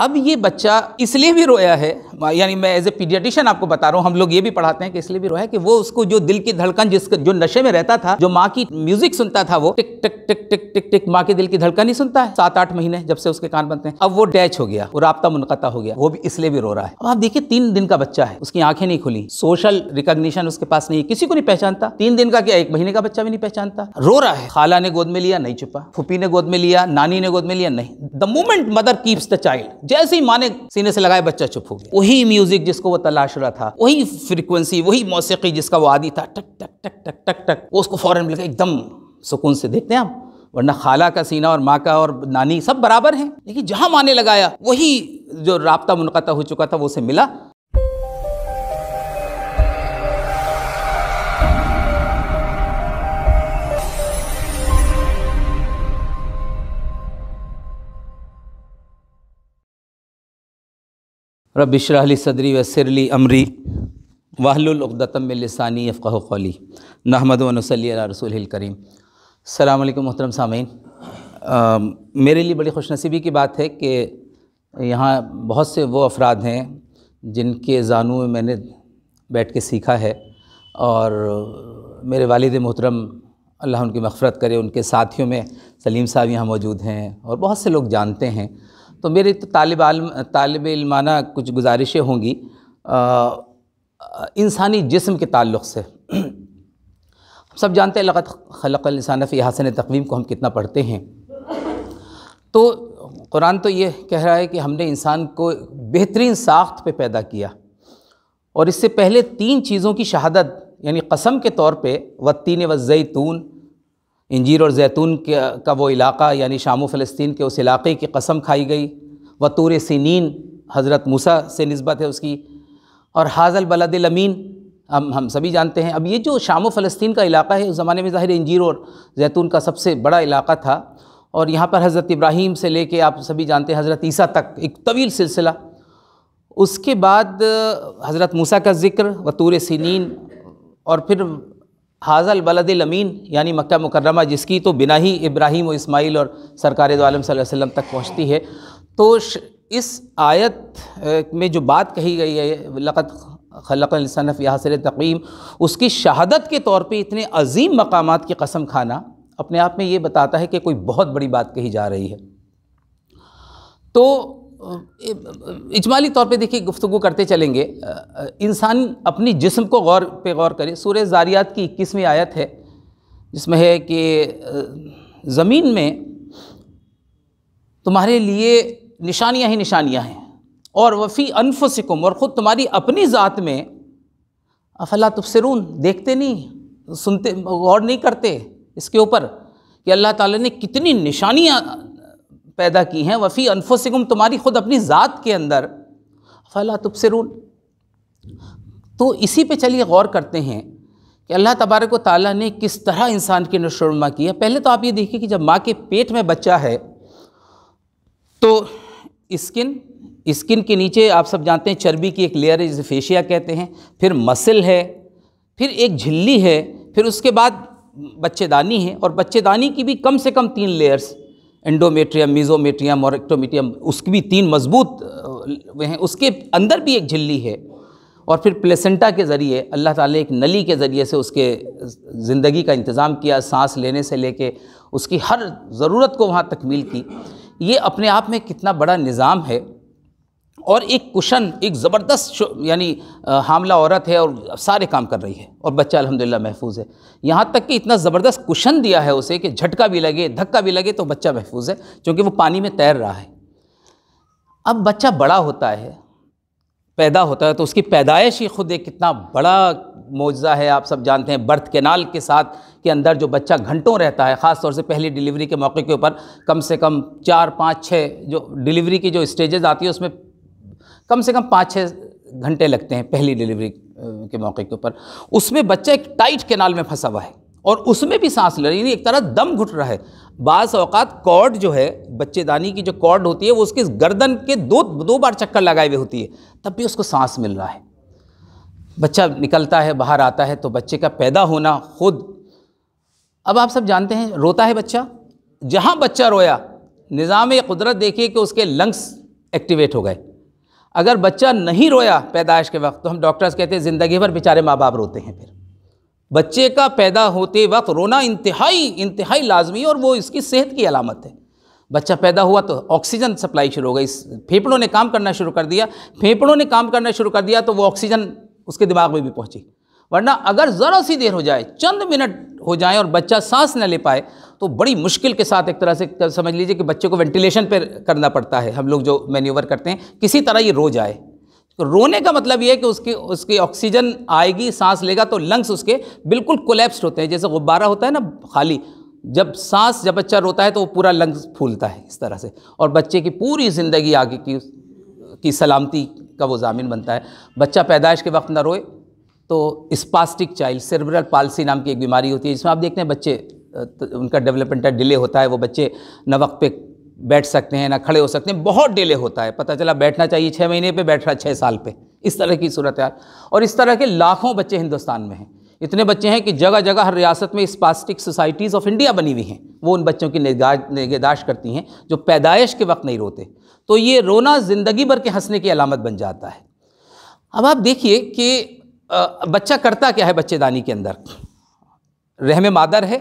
अब ये बच्चा इसलिए भी रोया है यानी मैं एज ए पीडियाटिशियन आपको बता रहा हूँ हम लोग ये भी पढ़ाते हैं कि इसलिए भी रोया है कि वो उसको जो दिल की धड़कन जिस जो नशे में रहता था जो माँ की म्यूजिक सुनता था वो टिक टिक टिक टिक टिक टिक माँ के दिल की धड़कन नहीं सुनता है सात आठ महीने जब से उसके कान बनते हैं अब वो डैच हो गया वो रबता मुनकता हो गया वो भी इसलिए भी रो रहा है अब आप देखिए तीन दिन का बच्चा है उसकी आंखें नहीं खुली सोशल रिकोगनीशन उसके पास नहीं है किसी को नहीं पहचानता तीन दिन का क्या एक महीने का बच्चा भी नहीं पहचानता रो रहा है खाला ने गोद में लिया नहीं छुपा फुपी ने गोद में लिया नानी ने गोद में लिया नहीं the moment mother keeps the child जैसे ही माने सीने से लगाया बच्चा चुप हो गया वही म्यूजिक जिसको वो तलाश रहा था वही फ्रिक्वेंसी वही मौसीकी जिसका वो आदि था टक टक टक टक टक टक वो उसको फ़ौरन मिल गया एकदम सुकून से देखते हैं आप वरना खाला का सीना और माँ का और नानी सब बराबर हैं लेकिन जहाँ माँ ने लगाया वही जो रबता मुनक़ा हो चुका था वो उसे मिला रबिशरली सदरी वसरली अमरी वाहलतम लसानी फ़ाली नहमद वनसली रसूल करीम अल्लाम मोहतरम सामीन मेरे लिए बड़ी खुशनसीबी की बात है कि यहाँ बहुत से वो अफराद हैं जिनके जानू में मैंने बैठ के सीखा है और मेरे वालद मोहतरम अल्लाह उनकी मफ़रत करे उनके साथियों में सलीम साहब यहाँ मौजूद हैं और बहुत से लोग जानते हैं तो मेरे तो तालब तालब इलमाना कुछ गुजारिशें होंगी इंसानी जिसम के ताल्लुक़ से हम सब जानते हैं लगत खलक़लसान हसन तकवीम को हम कितना पढ़ते हैं तो कुरान तो ये कह रहा है कि हमने इंसान को बेहतरीन साख्त पे पैदा किया और इससे पहले तीन चीज़ों की शहादत यानी कसम के तौर पे वत्तीन व जैतून इंजीर और जैतून के का वो इलाका यानी शाम फ़लस्तीन के उस इलाके की कसम खाई गई व तूर सिनीन हज़रत मूसा से नस्बत है उसकी और हाजल बलद लमीन हम हम सभी जानते हैं अब ये जो शाम फ़लस्तीन का इलाका है उस ज़माने में ज़ाहिर इंजीर और जैतून का सबसे बड़ा इलाका था और यहाँ पर हज़रत इब्राहीम से लेके आप सभी जानते हैं हज़रत ईसा तक एक तवील सिलसिला उसके बाद हज़रत मूसा का ज़िक्र व तूर सिनीन और फिर हाजल बलद अमीन यानी मक्का मुकरमा जिसकी तो बिना ही इब्राहिम व इसमाइल और सरकार आलम वसम तक पहुँचती है तो इस आयत में जो बात कही गई है लक़त खलक़नफ़ यासर तकीम उसकी शहादत के तौर पे इतने अजीम मकाम की कसम खाना अपने आप में ये बताता है कि कोई बहुत बड़ी बात कही जा रही है तो इजमाली तौर पे देखिए गुफ्तु करते चलेंगे इंसान अपनी जिस्म को गौर पे गौर करे सूर्य ज़ारियात की इक्कीसवीं आयत है जिसमें है कि ज़मीन में तुम्हारे लिए निशानियाँ ही निशानियाँ हैं और वफ़ी अनफ सिकुम और ख़ुद तुम्हारी अपनी ज़ात में अफला तबसरून देखते नहीं सुनते गौर नहीं करते इसके ऊपर कि अल्लाह ताला ने कितनी निशानियाँ पैदा की हैं वफ़ी अनफोसिकुम तुम्हारी खुद अपनी ज़ात के अंदर फला तुबसरून तो इसी पे चलिए गौर करते हैं कि अल्लाह तबारक ताली ने किस तरह इंसान की नशोनमा है पहले तो आप ये देखिए कि जब माँ के पेट में बच्चा है तो स्किन स्किन के नीचे आप सब जानते हैं चर्बी की एक लेयर है जिसे फेशिया कहते हैं फिर मसल है फिर एक झिल्ली है फिर उसके बाद बच्चेदानी है और बच्चेदानी की भी कम से कम तीन लेयर्स एंडोमेट्रियम मीजोमेट्रियम और एक्टोमेट्रियम उसकी भी तीन मजबूत वे हैं उसके अंदर भी एक झिल्ली है और फिर प्लेसेंटा के ज़रिए अल्लाह ताला एक नली के ज़रिए से उसके ज़िंदगी का इंतज़ाम किया सांस लेने से लेके उसकी हर ज़रूरत को वहाँ तकमील की ये अपने आप में कितना बड़ा निज़ाम है और एक कुशन एक ज़बरदस्त यानी हामला औरत है और सारे काम कर रही है और बच्चा अल्हम्दुलिल्लाह महफूज है यहाँ तक कि इतना ज़बरदस्त कुशन दिया है उसे कि झटका भी लगे धक्का भी लगे तो बच्चा महफूज है क्योंकि वो पानी में तैर रहा है अब बच्चा बड़ा होता है पैदा होता है तो उसकी पैदाइश ही खुद एक कितना बड़ा मुआवजा है आप सब जानते हैं बर्थ केनाल के साथ के अंदर जो बच्चा घंटों रहता है ख़ास तौर से पहली डिलीवरी के मौके के ऊपर कम से कम चार पाँच छः जो डिलीवरी की जो स्टेजेस आती है उसमें कम से कम पाँच छः घंटे लगते हैं पहली डिलीवरी के मौके के ऊपर उसमें बच्चा एक टाइट केनाल में फंसा हुआ है और उसमें भी सांस ले रही है एक तरह दम घुट रहा है बास अवकात कॉर्ड जो है बच्चेदानी की जो कॉर्ड होती है वो उसके गर्दन के दो दो बार चक्कर लगाए हुए होती है तब भी उसको सांस मिल रहा है बच्चा निकलता है बाहर आता है तो बच्चे का पैदा होना खुद अब आप सब जानते हैं रोता है बच्चा जहाँ बच्चा रोया निज़ाम कुदरत देखिए कि उसके लंग्स एक्टिवेट हो गए अगर बच्चा नहीं रोया पैदाइश के वक्त तो हम डॉक्टर्स कहते हैं ज़िंदगी भर बेचारे माँ बाप रोते हैं फिर बच्चे का पैदा होते वक्त रोना इंतहाई इंतहाई लाजमी और वो इसकी सेहत की अलामत है बच्चा पैदा हुआ तो ऑक्सीजन सप्लाई शुरू हो गई फेफड़ों ने काम करना शुरू कर दिया फेफड़ों ने काम करना शुरू कर दिया तो वो ऑक्सीजन उसके दिमाग में भी पहुँची वरना अगर ज़रा सी देर हो जाए चंद मिनट हो जाए और बच्चा सांस न ले पाए तो बड़ी मुश्किल के साथ एक तरह से समझ लीजिए कि बच्चे को वेंटिलेशन पर करना पड़ता है हम लोग जो मैन्यूवर करते हैं किसी तरह ये रो जाए तो रोने का मतलब ये है कि उसकी उसकी ऑक्सीजन आएगी सांस लेगा तो लंग्स उसके बिल्कुल कोलेप्स्ड होते हैं जैसे गुब्बारा होता है ना खाली जब सांस जब बच्चा रोता है तो वो पूरा लंग्स फूलता है इस तरह से और बच्चे की पूरी ज़िंदगी आगे की की सलामती का वो जामिन बनता है बच्चा पैदाइश के वक्त ना रोए तो स्पास्टिक चाइल्ड सेरेब्रल पालसी नाम की एक बीमारी होती है जिसमें आप देखते हैं बच्चे तो उनका डेवलपमेंटल डिले होता है वो बच्चे न वक्त पे बैठ सकते हैं ना खड़े हो सकते हैं बहुत डिले होता है पता चला बैठना चाहिए छः महीने पे बैठ रहा छः साल पे इस तरह की सूरत हाल और इस तरह के लाखों बच्चे हिंदुस्तान में हैं इतने बच्चे हैं कि जगह जगह हर रियासत में स्पास्टिक सोसाइटीज़ ऑफ इंडिया बनी हुई हैं वो उन बच्चों की निगाह करती हैं जो पैदाइश के वक्त नहीं रोते तो ये रोना ज़िंदगी भर के हंसने की अलामत बन जाता है अब आप देखिए कि बच्चा करता क्या है बच्चेदानी के अंदर रहम मादर है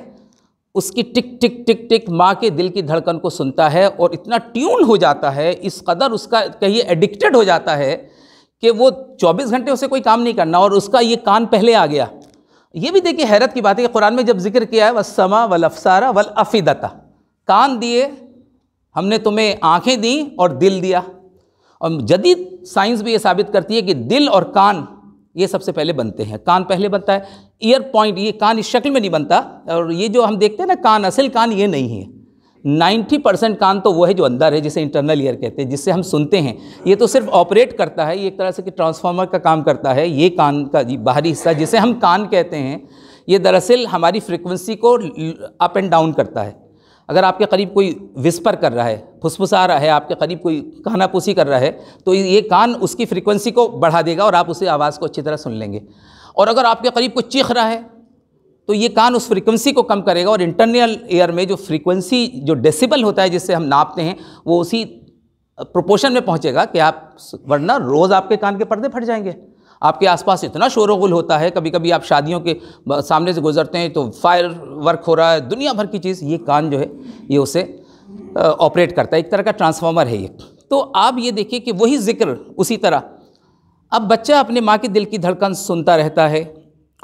उसकी टिक टिक टिक टिक माँ के दिल की धड़कन को सुनता है और इतना ट्यून हो जाता है इस कदर उसका कहिए एडिक्टेड हो जाता है कि वो 24 घंटे उसे कोई काम नहीं करना और उसका ये कान पहले आ गया ये भी देखिए हैरत की बात है कि कुरान में जब जिक्र किया है व समा वल अफसारा वल अफ़ीदता कान दिए हमने तुम्हें आँखें दी और दिल दिया और जदीद साइंस भी ये साबित करती है कि दिल और कान ये सबसे पहले बनते हैं कान पहले बनता है ईयर पॉइंट ये कान इस शक्ल में नहीं बनता और ये जो हम देखते हैं ना कान असल कान ये नहीं है 90 परसेंट कान तो वो है जो अंदर है जिसे इंटरनल ईयर कहते हैं जिससे हम सुनते हैं ये तो सिर्फ ऑपरेट करता है ये एक तरह से कि ट्रांसफार्मर का काम करता है ये कान का बाहरी हिस्सा जिसे हम कान कहते हैं ये दरअसल हमारी फ्रिक्वेंसी को अप एंड डाउन करता है अगर आपके करीब कोई विस्पर कर रहा है फुसफुसा रहा है आपके करीब कोई कानापूसी कर रहा है तो ये कान उसकी फ्रीक्वेंसी को बढ़ा देगा और आप उसे आवाज़ को अच्छी तरह सुन लेंगे और अगर आपके करीब कोई चीख रहा है तो ये कान उस फ्रीक्वेंसी को कम करेगा और इंटरनल एयर में जो फ्रीक्वेंसी जो डेसिबल होता है जिससे हम नापते हैं वो उसी प्रोपोर्शन में पहुँचेगा कि आप वरना रोज़ आपके कान के पर्दे फट जाएंगे आपके आसपास इतना शोर वुल होता है कभी कभी आप शादियों के सामने से गुजरते हैं तो फायर वर्क हो रहा है दुनिया भर की चीज़ ये कान जो है ये उसे ऑपरेट करता है एक तरह का ट्रांसफार्मर है ये तो आप ये देखिए कि वही जिक्र उसी तरह अब बच्चा अपने माँ के दिल की धड़कन सुनता रहता है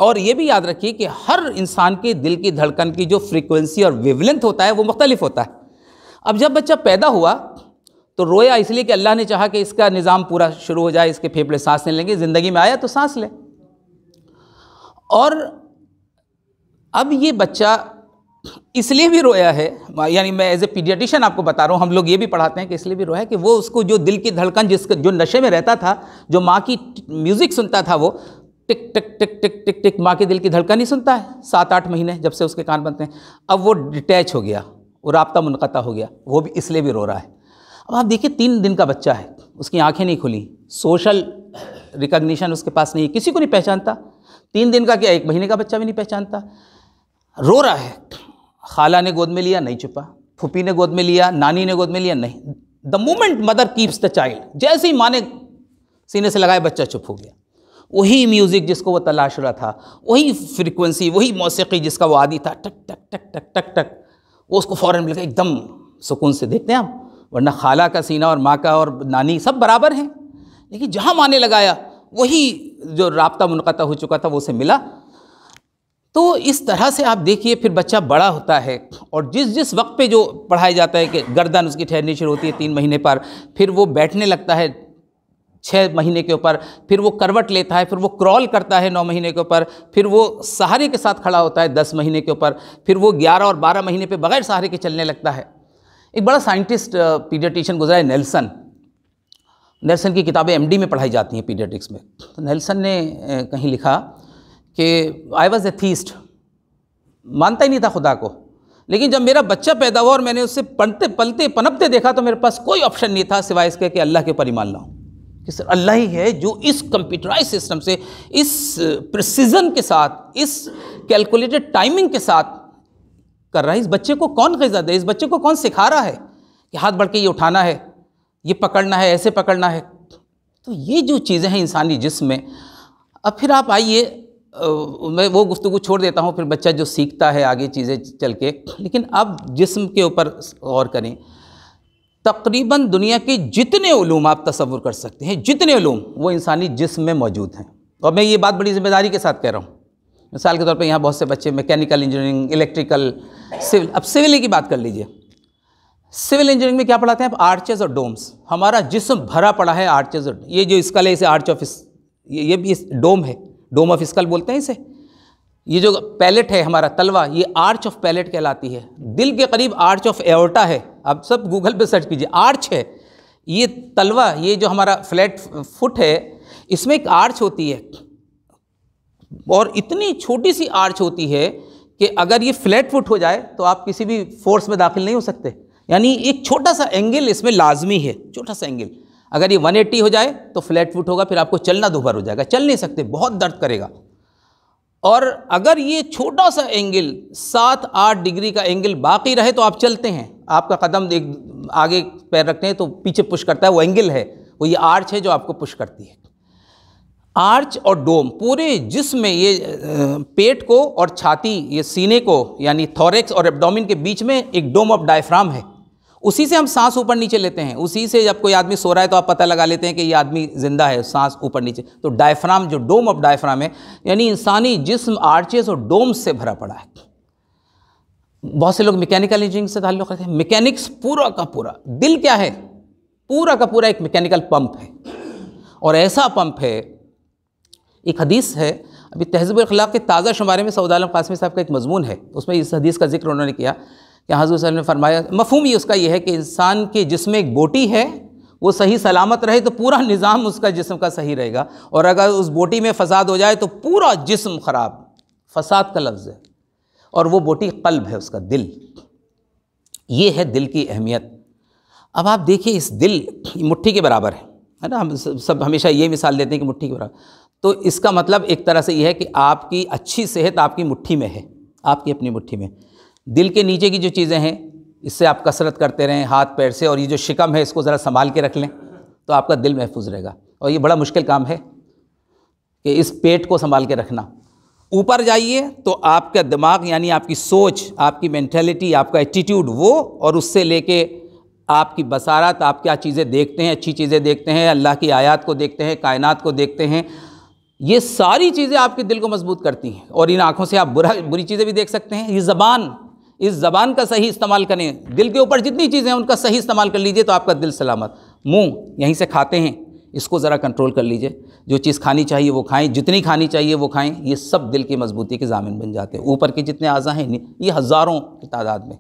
और ये भी याद रखिए कि हर इंसान के दिल की धड़कन की जो फ्रीक्वेंसी और विवलेंथ होता है वो मुख्तलिफ होता है अब जब बच्चा पैदा हुआ तो रोया इसलिए कि अल्लाह ने चाहा कि इसका निज़ाम पूरा शुरू हो जाए इसके फेफड़े सांस ले लेंगे ज़िंदगी में आया तो सांस ले और अब ये बच्चा इसलिए भी रोया है यानी मैं एज ए पीडियाटिशन आपको बता रहा हूँ हम लोग ये भी पढ़ाते हैं कि इसलिए भी रोया है कि वो उसको जो दिल की धड़कन जिस जो नशे में रहता था जो माँ की म्यूज़िक सुनता था वो टिक टिक टिक टिक टिक टिक माँ के दिल की धड़कन ही सुनता है सात आठ महीने जब से उसके कान बनते हैं अब वो डिटैच हो गया वो रबता मुनक़ा हो गया वो भी इसलिए भी रो रहा है अब आप देखिए तीन दिन का बच्चा है उसकी आंखें नहीं खुली सोशल रिकग्निशन उसके पास नहीं है किसी को नहीं पहचानता तीन दिन का क्या एक महीने का बच्चा भी नहीं पहचानता रो रहा है खाला ने गोद में लिया नहीं छुपा फुपी ने गोद में लिया नानी ने गोद में लिया नहीं the moment mother keeps the child जैसे ही माँ ने सीने से लगाए बच्चा चुप हो गया वही म्यूज़िक जिसको वो तलाश रहा था वही फ्रिक्वेंसी वही मौसीकी जिसका वो आदि था टक टक टक टक टक टक वो उसको फ़ौरन मिल गया एकदम सुकून से देखते हैं आप वरना खाला का सीना और माँ का और नानी सब बराबर हैं लेकिन जहाँ माने लगाया वही जो रबता मुनता हो चुका था वो उसे मिला तो इस तरह से आप देखिए फिर बच्चा बड़ा होता है और जिस जिस वक्त पे जो पढ़ाया जाता है कि गर्दन उसकी ठहरनी शुरू होती है तीन महीने पर फिर वो बैठने लगता है छः महीने के ऊपर फिर वो करवट लेता है फिर वो क्रॉल करता है नौ महीने के ऊपर फिर वो सहारे के साथ खड़ा होता है दस महीने के ऊपर फिर वो ग्यारह और बारह महीने पर बगैर सहारे के चलने लगता है एक बड़ा साइंटिस्ट पीडियाटिशियन गुजरा है नेल्सन नेल्सन की किताबें एमडी में पढ़ाई जाती हैं पीडियाटिक्स में तो नेल्सन ने कहीं लिखा कि आई वॉज़ ए थीस्ट मानता ही नहीं था खुदा को लेकिन जब मेरा बच्चा पैदा हुआ और मैंने उससे पढ़ते पलते पनपते देखा तो मेरे पास कोई ऑप्शन नहीं था सिवाय इसके कि अल्लाह के ऊपर मान लाऊँ कि सर अल्लाह ही है जो इस कंप्यूटराइज सिस्टम से इस प्रिसीजन के साथ इस कैलकुलेटेड टाइमिंग के साथ कर रहा है इस बच्चे को कौन गजा दे इस बच्चे को कौन सिखा रहा है कि हाथ बढ़ के ये उठाना है ये पकड़ना है ऐसे पकड़ना है तो ये जो चीज़ें हैं इंसानी जिसम में अब फिर आप आइए मैं वो गुफ्तु छोड़ देता हूँ फिर बच्चा जो सीखता है आगे चीज़ें चल के लेकिन अब जिस्म के ऊपर गौर करें तकरीबन दुनिया के जितने ूम आप तस्वुर कर सकते हैं जितने ूम वो इंसानी जिस्म में मौजूद हैं और मैं ये बात बड़ी ज़िम्मेदारी के साथ कह रहा हूँ मिसाल के तौर पर यहाँ बहुत से बच्चे मैकेनिकल इंजीनियरिंग इलेक्ट्रिकल सिविल अब सिविल की बात कर लीजिए सिविल इंजीनियरिंग में क्या पढ़ाते हैं आप आर्चेज और डोम्स हमारा जिसम भरा पड़ा है आर्चेज और ये जो स्कल है इसे आर्च ऑफ ये, ये भी डोम है डोम ऑफ स्कल बोलते हैं इसे ये जो पैलेट है हमारा तलवा ये आर्च ऑफ पैलेट कहलाती है दिल के करीब आर्च ऑफ एवर्टा है आप सब गूगल पे सर्च कीजिए आर्च है ये तलवा ये जो हमारा फ्लैट फुट है इसमें एक आर्च होती है और इतनी छोटी सी आर्च होती है कि अगर ये फ्लैट फुट हो जाए तो आप किसी भी फोर्स में दाखिल नहीं हो सकते यानी एक छोटा सा एंगल इसमें लाजमी है छोटा सा एंगल अगर ये 180 हो जाए तो फ्लैट फुट होगा फिर आपको चलना दोबार हो जाएगा चल नहीं सकते बहुत दर्द करेगा और अगर ये छोटा सा एंगल सात आठ डिग्री का एंगल बाकी रहे तो आप चलते हैं आपका कदम एक आगे पैर रखते हैं तो पीछे पुश करता है वो एंगल है वो ये आर्च है जो आपको पुश करती है आर्च और डोम पूरे जिसम में ये पेट को और छाती ये सीने को यानी थॉरेक्स और एब्डोमिन के बीच में एक डोम ऑफ डायफ्राम है उसी से हम सांस ऊपर नीचे लेते हैं उसी से जब कोई आदमी सो रहा है तो आप पता लगा लेते हैं कि ये आदमी ज़िंदा है सांस ऊपर नीचे तो डायफ्राम जो डोम ऑफ डायफ्राम है यानी इंसानी जिस्म आर्चेस और डोम्स से भरा पड़ा है बहुत से लोग मैकेनिकल इंजीनियरिंग से ताल्लुक़ रखते हैं मैकेनिक्स पूरा का पूरा दिल क्या है पूरा का पूरा एक मैकेनिकल पंप है और ऐसा पंप है एक हदीस है अभी तहजब अखलाक के ताज़ा शुमारे में सऊद आलम कासमी साहब का एक मजमून है तो उसमें इस हदीस का जिक्र उन्होंने किया कि हाजू वसल्लम ने फरमाया मफहूम ही उसका यह है कि इंसान के जिसमें एक बोटी है वो सही सलामत रहे तो पूरा निज़ाम उसका जिसम का सही रहेगा और अगर उस बोटी में फसाद हो जाए तो पूरा जिसम ख़राब फसाद का लफ्ज़ है और वो बोटी कल्ब है उसका दिल ये है दिल की अहमियत अब आप देखिए इस दिल मुट्ठी के बराबर है है ना हम सब हमेशा ये मिसाल देते हैं कि मुट्ठी के बराबर तो इसका मतलब एक तरह से यह है कि आपकी अच्छी सेहत आपकी मुट्ठी में है आपकी अपनी मुट्ठी में दिल के नीचे की जो चीज़ें हैं इससे आप कसरत करते रहें हाथ पैर से और ये जो शिकम है इसको ज़रा संभाल के रख लें तो आपका दिल महफूज रहेगा और ये बड़ा मुश्किल काम है कि इस पेट को संभाल के रखना ऊपर जाइए तो आपका दिमाग यानी आपकी सोच आपकी मैंटेलिटी आपका एटीट्यूड वो और उससे लेके आपकी बसारत आप क्या चीज़ें देखते हैं अच्छी चीज़ें देखते हैं अल्लाह की आयात को देखते हैं कायनात को देखते हैं ये सारी चीज़ें आपके दिल को मजबूत करती हैं और इन आँखों से आप बुरा बुरी चीज़ें भी देख सकते हैं ये ज़बान इस ज़बान का सही इस्तेमाल करें दिल के ऊपर जितनी चीज़ें हैं उनका सही इस्तेमाल कर लीजिए तो आपका दिल सलामत मुंह यहीं से खाते हैं इसको ज़रा कंट्रोल कर लीजिए जो चीज़ खानी चाहिए वो खाएं जितनी खानी चाहिए वो खाएं ये सब दिल की मजबूती के जामिन बन जाते हैं ऊपर के जितने आज़ा हैं ये हज़ारों की तादाद में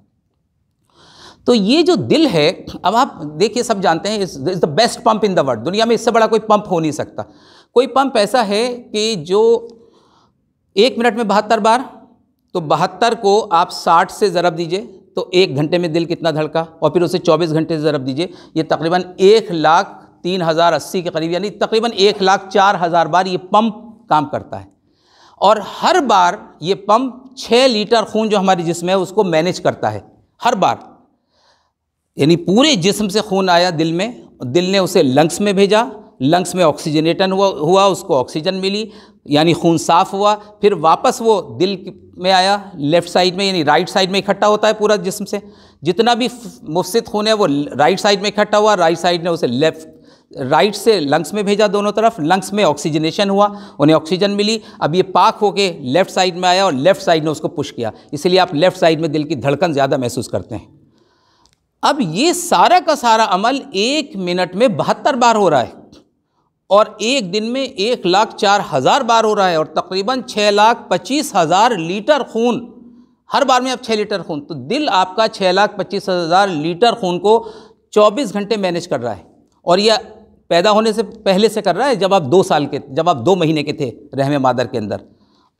तो ये जो दिल है अब आप देखिए सब जानते हैं is the best pump in the world दुनिया में इससे बड़ा कोई पम्प हो नहीं सकता कोई पंप ऐसा है कि जो एक मिनट में बहत्तर बार तो बहत्तर को आप साठ से ज़रब दीजिए तो एक घंटे में दिल कितना धड़का और फिर उसे चौबीस घंटे से ज़रब दीजिए ये तकरीबन एक लाख तीन हज़ार अस्सी के करीब यानी तकरीबन एक लाख चार हज़ार बार ये पंप काम करता है और हर बार ये पंप छः लीटर खून जो हमारे जिसम है उसको मैनेज करता है हर बार यानी पूरे जिसम से खून आया दिल में दिल ने उसे लंग्स में भेजा लंग्स में ऑक्सीजनेटन हुआ हुआ उसको ऑक्सीजन मिली यानी खून साफ हुआ फिर वापस वो दिल में आया लेफ़्ट साइड में यानी राइट साइड में इकट्ठा होता है पूरा जिसम से जितना भी मुफसद खून है वो राइट साइड में इकट्ठा हुआ राइट साइड ने उसे लेफ़्ट राइट से लंग्स में भेजा दोनों तरफ लंग्स में ऑक्सीजनेशन हुआ उन्हें ऑक्सीजन मिली अब ये पाक होके लेफ़्ट साइड में आया और लेफ़्ट साइड ने उसको पुश किया इसलिए आप लेफ़्ट साइड में दिल की धड़कन ज़्यादा महसूस करते हैं अब ये सारा का सारा अमल एक मिनट में बहत्तर बार हो रहा है और एक दिन में एक लाख चार हज़ार बार हो रहा है और तकरीबन छः लाख पच्चीस हज़ार लीटर खून हर बार में आप छः लीटर खून तो दिल आपका छः लाख पच्चीस हज़ार लीटर खून को चौबीस घंटे मैनेज कर रहा है और यह पैदा होने से पहले से कर रहा है जब आप दो साल के जब आप दो महीने के थे रहम मादर के अंदर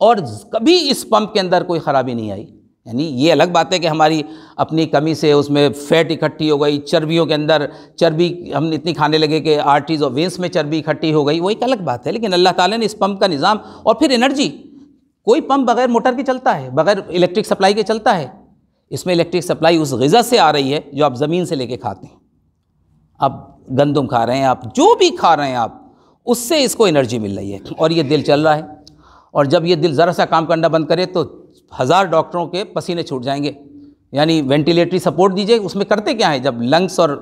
और कभी इस पंप के अंदर कोई ख़राबी नहीं आई यानी ये अलग बात है कि हमारी अपनी कमी से उसमें फैट इकट्ठी हो गई चर्बियों के अंदर चर्बी हम इतनी खाने लगे कि आर्टीज और वेंस में चर्बी इकट्ठी हो गई वो एक अलग बात है लेकिन अल्लाह ताला ने इस पंप का निज़ाम और फिर एनर्जी कोई पंप बगैर मोटर के चलता है बगैर इलेक्ट्रिक सप्लाई के चलता है इसमें इलेक्ट्रिक सप्लाई उस गज़ा से आ रही है जो आप ज़मीन से लेके खाते हैं आप गंदम खा रहे हैं आप जो भी खा रहे हैं आप उससे इसको एनर्जी मिल रही है और ये दिल चल रहा है और जब ये दिल ज़रा सा काम करना बंद करे तो हज़ार डॉक्टरों के पसीने छूट जाएंगे यानी वेंटिलेटरी सपोर्ट दीजिए उसमें करते क्या है जब लंग्स और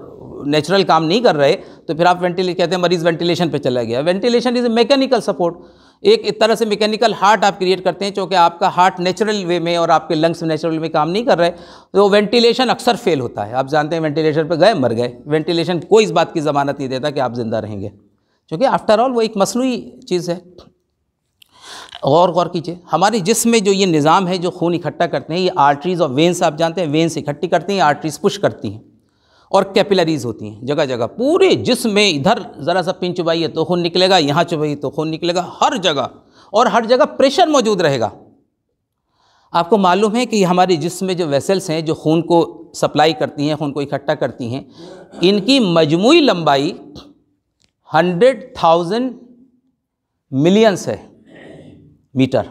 नेचुरल काम नहीं कर रहे तो फिर आप वेंटिलेट कहते हैं मरीज़ वेंटिलेशन पे चला गया ventilation is a mechanical support एक तरह से मैकेनिकल हार्ट आप क्रिएट करते हैं चूँकि आपका हार्ट नेचुरल वे में और आपके लंग्स नेचुरल में काम नहीं कर रहे तो वेंटिलेशन अक्सर फेल होता है आप जानते हैं वेंटिलेशन पर गए मर गए वेंटिलेशन कोई इस बात की ज़मानत नहीं देता कि आप ज़िंदा रहेंगे क्योंकि आफ्टर ऑल वो एक मसलू चीज़ है गौर गौर कीजिए हमारे जिसम में जो ये निज़ाम है जो खून इकट्ठा करते हैं ये आर्टरीज़ और वेंस आप जानते हैं वेंस इकट्ठी करती हैं आर्टरीज़ पुश करती हैं और कैपिलरीज होती हैं जगह जगह पूरे जिसम में इधर ज़रा सा पिन चुबाइए तो खून निकलेगा यहाँ चुबाइए तो खून निकलेगा हर जगह और हर जगह प्रेशर मौजूद रहेगा आपको मालूम है कि हमारे जिसम में जो वेसल्स हैं जो खून को सप्लाई करती हैं खून को इकट्ठा करती हैं इनकी मजमू लंबाई हंड्रेड थाउजेंड मिलियंस है मीटर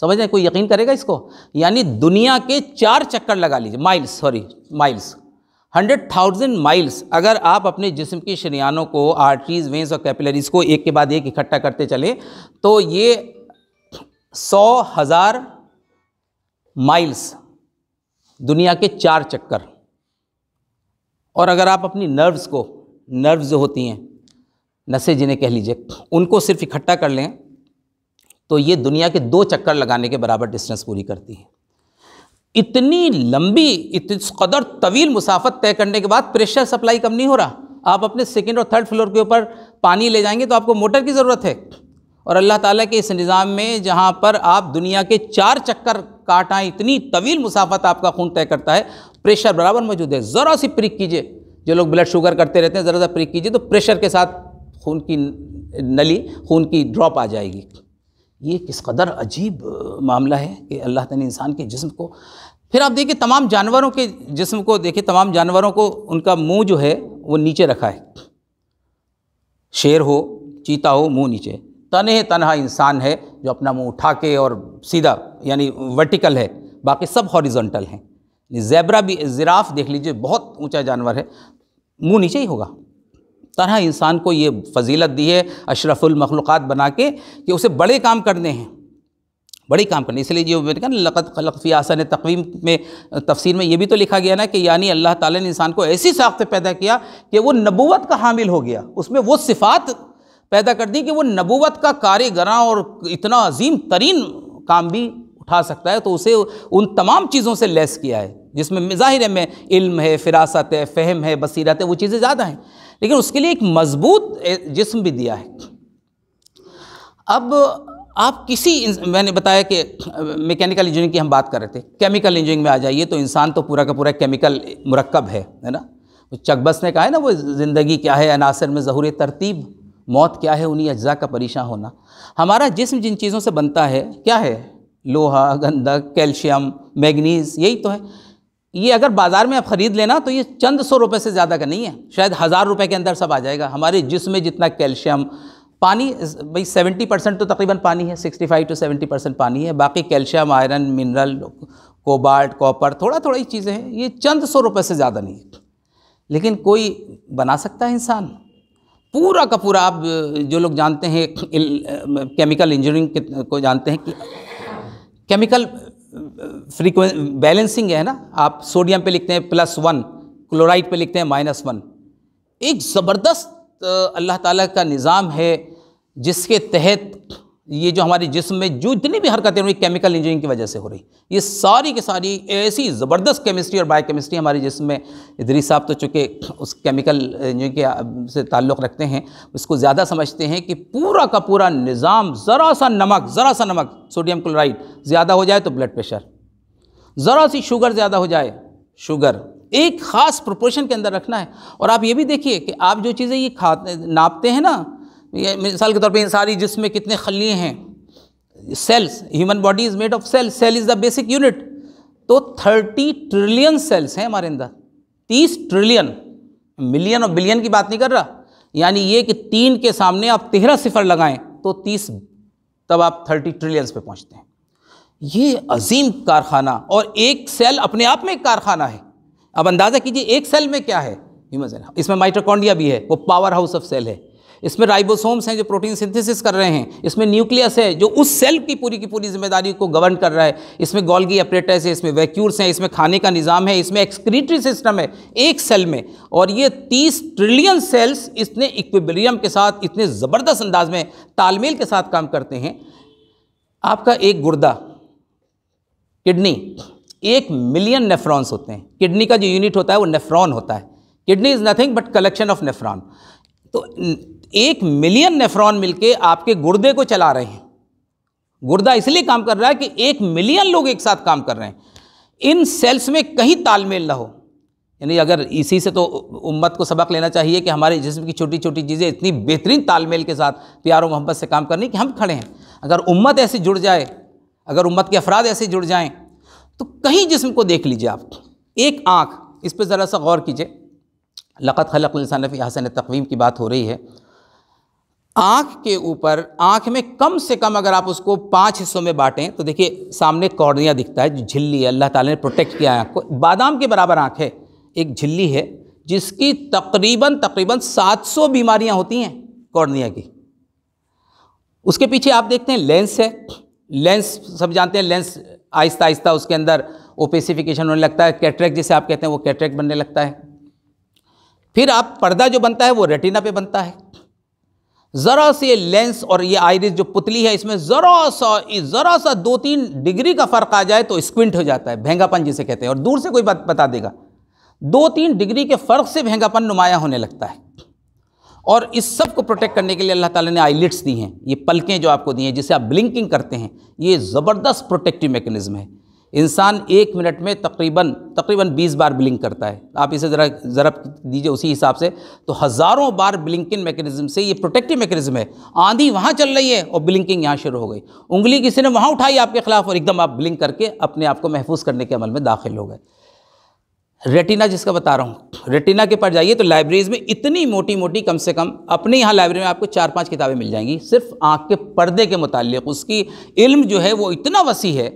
समझ रहे कोई यकीन करेगा इसको यानी दुनिया के चार चक्कर लगा लीजिए miles sorry miles hundred thousand miles अगर आप अपने जिस्म की शनियानों को आर्टरीज वेंस और कैपिलरीज को एक के बाद एक इकट्ठा करते चले तो ये सौ हज़ार माइल्स दुनिया के चार चक्कर और अगर आप अपनी नर्व्स को नर्व्स जो होती हैं नशे जिन्हें कह लीजिए उनको सिर्फ इकट्ठा कर लें तो ये दुनिया के दो चक्कर लगाने के बराबर डिस्टेंस पूरी करती है इतनी लंबी इतनी कदर तवील मुसाफत तय करने के बाद प्रेशर सप्लाई कम नहीं हो रहा आप अपने सेकेंड और थर्ड फ्लोर के ऊपर पानी ले जाएंगे तो आपको मोटर की ज़रूरत है और अल्लाह ताला के इस निज़ाम में जहाँ पर आप दुनिया के चार चक्कर काट इतनी तवील मुसाफत आपका खून तय करता है प्रेशर बराबर मौजूद है ज़रा सी प्रिक कीजिए जो लोग ब्लड शुगर करते रहते हैं ज़रा सा प्रिक कीजिए तो प्रेशर के साथ खून की नली खून की ड्रॉप आ जाएगी ये किस कदर अजीब मामला है कि अल्लाह ने इंसान के जिस्म को फिर आप देखिए तमाम जानवरों के जिस्म को देखिए तमाम जानवरों को उनका मुंह जो है वो नीचे रखा है शेर हो चीता हो मुंह नीचे तने तनहा इंसान है जो अपना मुंह उठा के और सीधा यानी वर्टिकल है बाकी सब हॉरिजॉन्टल हैं जैबरा भी ज़िराफ़ देख लीजिए बहुत ऊंचा जानवर है मुंह नीचे ही होगा तरह इंसान को ये फजीलत दी है अशरफुलमखलूक़ात बना के कि उसे बड़े काम करने हैं बड़े काम करने इसलिए जो मैंने कहा लक़त खलफ़ी आसन तकवीम में तफसीर में ये भी तो लिखा गया ना कि यानी अल्लाह ताला ने इंसान को ऐसी साख्त पैदा किया कि वो नबूवत का हामिल हो गया उसमें वो सिफ़ात पैदा कर दी कि वो नबूवत का कारेगरा और इतना अजीम तरीन काम भी उठा सकता है तो उसे उन तमाम चीज़ों से लेस किया है जिसमें जाहिर है में इल्म है फिरासत है फ़हम है बसीरत है वो चीज़ें ज़्यादा हैं लेकिन उसके लिए एक मजबूत जिस्म भी दिया है अब आप किसी मैंने बताया कि मैकेनिकल इंजीनियरिंग की हम बात कर रहे थे केमिकल इंजीनियरिंग में आ जाइए तो इंसान तो पूरा का पूरा केमिकल मुरक्कब है है ना चकबस ने कहा है ना वो ज़िंदगी क्या है अनासर में ज़हूर तरतीब मौत क्या है उन्हीं अज्जा का परेशान होना हमारा जिस्म जिन चीज़ों से बनता है क्या है लोहा गंधक कैल्शियम मैग्नीज यही तो है ये अगर बाज़ार में आप ख़रीद लेना तो ये चंद सौ रुपए से ज़्यादा का नहीं है शायद हज़ार रुपए के अंदर सब आ जाएगा हमारे जिसमें जितना कैल्शियम पानी भाई सेवेंटी परसेंट तो तकरीबन पानी है sixty five to seventy percent पानी है बाकी calcium iron mineral cobalt copper थोड़ा थोड़ा ही चीज़ें हैं ये चंद सौ रुपये से ज़्यादा नहीं है लेकिन कोई बना सकता है इंसान पूरा का पूरा आप जो लोग जानते हैं केमिकल इंजीनियरिंग को जानते हैं कि केमिकल फ्रीक्वें बैलेंसिंग है ना आप सोडियम पे लिखते हैं प्लस वन क्लोराइड पे लिखते हैं माइनस वन एक ज़बरदस्त अल्लाह ताला का निज़ाम है जिसके तहत ये जो हमारे जिसम में जो इतनी भी हरकतें हो रही केमिकल इंजीनियरिंग की वजह से हो रही ये सारी की सारी ऐसी ज़बरदस्त केमिस्ट्री और बायो केमिस्ट्री हमारे जिसम में इधरी साहब तो चूँकि उस केमिकल इंजीनियरिंग के से ताल्लुक़ रखते हैं उसको ज़्यादा समझते हैं कि पूरा का पूरा निज़ाम ज़रा सा नमक ज़रा सा नमक सोडियम क्लोराइड ज़्यादा हो जाए तो ब्लड प्रेशर ज़रा सी शुगर ज़्यादा हो जाए शुगर एक ख़ास प्रोपोर्शन के अंदर रखना है और आप ये भी देखिए कि आप जो चीज़ें ये खाते नापते हैं ना मिसाल के तौर पे इन सारी जिसमें कितने खलिए हैं cells human body is made of cells cell is the basic unit तो थर्टी ट्रिलियन सेल्स हैं हमारे अंदर तीस ट्रिलियन मिलियन और बिलियन की बात नहीं कर रहा यानी ये कि तीन के सामने आप तेरह सिफर लगाएं तो तीस तब आप थर्टी ट्रिलियंस पे पहुंचते हैं ये अजीम कारखाना और एक सेल अपने आप में एक कारखाना है अब अंदाज़ा कीजिए एक सेल में क्या है इसमें माइट्रोकॉन्डिया भी है वो पावर हाउस ऑफ सेल है इसमें राइबोसोम्स हैं जो प्रोटीन सिंथेसिस कर रहे हैं इसमें न्यूक्लियस है जो उस सेल की पूरी की पूरी जिम्मेदारी को गवर्न कर रहा है इसमें गोल्गी अपरेटस है इसमें वैक्यूर्स हैं इसमें खाने का निज़ाम है इसमें एक्सक्रीटरी सिस्टम है एक सेल में और ये तीस ट्रिलियन सेल्स इतने इक्विबिलियम के साथ इतने ज़बरदस्त अंदाज में तालमेल के साथ काम करते हैं आपका एक गुर्दा किडनी एक मिलियन नेफ्रॉन्स होते हैं किडनी का जो यूनिट होता है वो नेफ्रॉन होता है kidney is nothing but collection of nephron तो एक मिलियन नेफ्रॉन मिलके आपके गुर्दे को चला रहे हैं गुर्दा इसलिए काम कर रहा है कि एक मिलियन लोग एक साथ काम कर रहे हैं इन सेल्स में कहीं तालमेल ना हो यानी अगर इसी से तो उम्मत को सबक लेना चाहिए कि हमारे जिसम की छोटी छोटी चीज़ें इतनी बेहतरीन तालमेल के साथ प्यार मोहब्बत से काम करने कि हम खड़े हैं अगर उम्मत ऐसे जुड़ जाए अगर उम्मत के अफराद ऐसे जुड़ जाएँ तो कहीं जिसम को देख लीजिए आप एक आँख इस पर ज़रा सा गौर कीजिए लक़त खलक लसानफ़ी हसन तकवीम की बात हो रही है आँख के ऊपर आँख में कम से कम अगर आप उसको पाँच हिस्सों में बांटें तो देखिए सामने कॉर्निया दिखता है जो झिल्ली है अल्लाह ताला ने प्रोटेक्ट किया है आपको बादाम के बराबर आँख है एक झिल्ली है जिसकी तकरीबन तकरीबन 700 बीमारियां होती हैं कॉर्निया की उसके पीछे आप देखते हैं लेंस है लेंस सब जानते हैं लेंस आहिस्ता आहिस्ता उसके अंदर ओपेसिफिकेशन होने लगता है कैटरेक्ट जिसे आप कहते हैं वो कैटरेक्ट बनने लगता है फिर आप पर्दा जो बनता है वो रेटिना पे बनता है જરાસે લેન્સ ઓર યે આઇરિસ જો પુતલી હે ઇસમે જરાસા ઇ જરાસા 2-3 ડિગ્રી કા ફરક આ જાય તો સ્ક્વિન્ટ હો જાતા હે ભેંગાપણ જિસે કહેતે હૈ ઓર દૂર સે કોઈ બત બતા દેગા 2-3 ડિગ્રી કે ફરક સે ભેંગાપણ નુમાયા હોને લગતા હૈ ઓર ઇસ سب કો પ્રોટેક્ટ કરને કે લિયે અલ્લાહ તઆલાને આઇલિડ્સ દી હૈ યે પલકેં જો આપકો દી હૈ જિસે આપ બલિંકિંગ કરતે હે યે જબરદસ્ત પ્રોટેક્ટિવ મેકેનિઝમ હૈ इंसान एक मिनट में तकरीबन तकरीबन 20 बार ब्लिंक करता है आप इसे ज़रा ज़रा दीजिए उसी हिसाब से तो हज़ारों बार ब्लिंकिंग मैकेनिज्म से ये प्रोटेक्टिव मैकेनिज्म है आंधी वहाँ चल रही है और ब्लिंकिंग यहाँ शुरू हो गई उंगली किसी ने वहाँ उठाई आपके ख़िलाफ़ और एकदम आप ब्लिंक करके अपने आप को महफूज करने के अमल में दाखिल हो गए रेटिना जिसका बता रहा हूँ रेटिना के पास जाइए तो लाइब्रेरीज में इतनी मोटी मोटी कम से कम अपने यहाँ लाइब्रेरी में आपको चार पांच किताबें मिल जाएंगी सिर्फ आँख के पर्दे के मुतालिक उसकी इल्म जो है वो इतना वसी है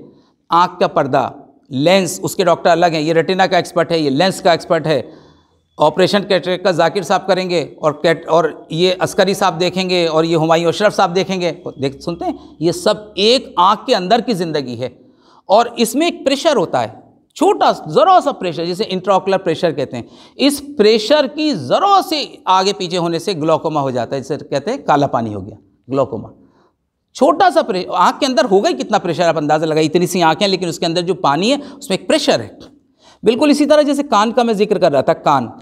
आँख का पर्दा लेंस उसके डॉक्टर अलग हैं ये रेटिना का एक्सपर्ट है ये लेंस का एक्सपर्ट है ऑपरेशन कैटरेक का जाकिर साहब करेंगे और कैट और ये अस्करी साहब देखेंगे और ये हुमायूं अशरफ साहब देखेंगे देख सुनते हैं ये सब एक आँख के अंदर की ज़िंदगी है और इसमें एक प्रेशर होता है छोटा ज़रा सा प्रेशर जिसे इंट्राकुलर प्रेशर कहते हैं इस प्रेशर की ज़रा से आगे पीछे होने से ग्लोकोमा हो जाता है जिसे कहते हैं काला पानी हो गया ग्लोकोमा छोटा सा प्रेशर आँख के अंदर होगा ही कितना प्रेशर आप अंदाज़ा लगाइए इतनी सी आँखें लेकिन उसके अंदर जो पानी है उसमें एक प्रेशर है बिल्कुल इसी तरह जैसे कान का मैं जिक्र कर रहा था कान